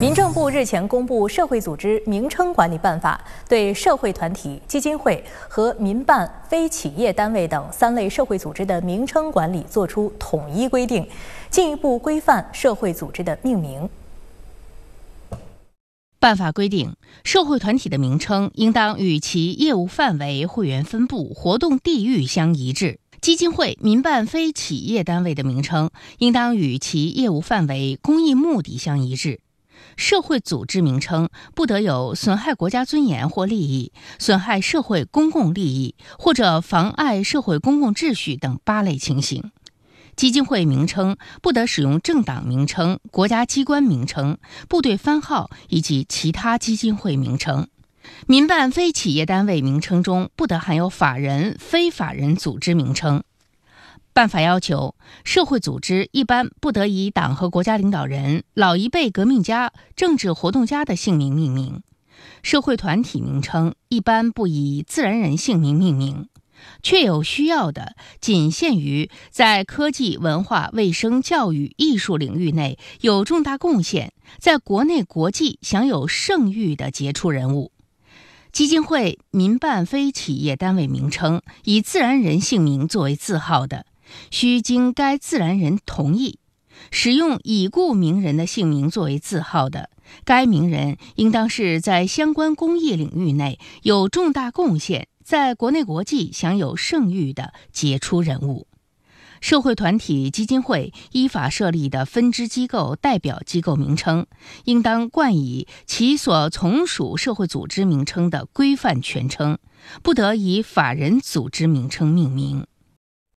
民政部日前公布《社会组织名称管理办法》，对社会团体、基金会和民办非企业单位等三类社会组织的名称管理作出统一规定，进一步规范社会组织的命名。办法规定，社会团体的名称应当与其业务范围、会员分布、活动地域相一致；基金会、民办非企业单位的名称应当与其业务范围、公益目的相一致。社会组织名称不得有损害国家尊严或利益、损害社会公共利益或者妨碍社会公共秩序等八类情形。基金会名称不得使用政党名称、国家机关名称、部队番号以及其他基金会名称。民办非企业单位名称中不得含有法人、非法人组织名称。办法要求，社会组织一般不得以党和国家领导人、老一辈革命家、政治活动家的姓名命名；社会团体名称一般不以自然人姓名命名，确有需要的，仅限于在科技、文化、卫生、教育、艺术领域内有重大贡献，在国内国际享有盛誉的杰出人物。基金会、民办非企业单位名称以自然人姓名作为字号的。需经该自然人同意，使用已故名人的姓名作为字号的，该名人应当是在相关公益领域内有重大贡献，在国内国际享有盛誉的杰出人物。社会团体、基金会依法设立的分支机构代表机构名称，应当冠以其所从属社会组织名称的规范全称，不得以法人组织名称命名。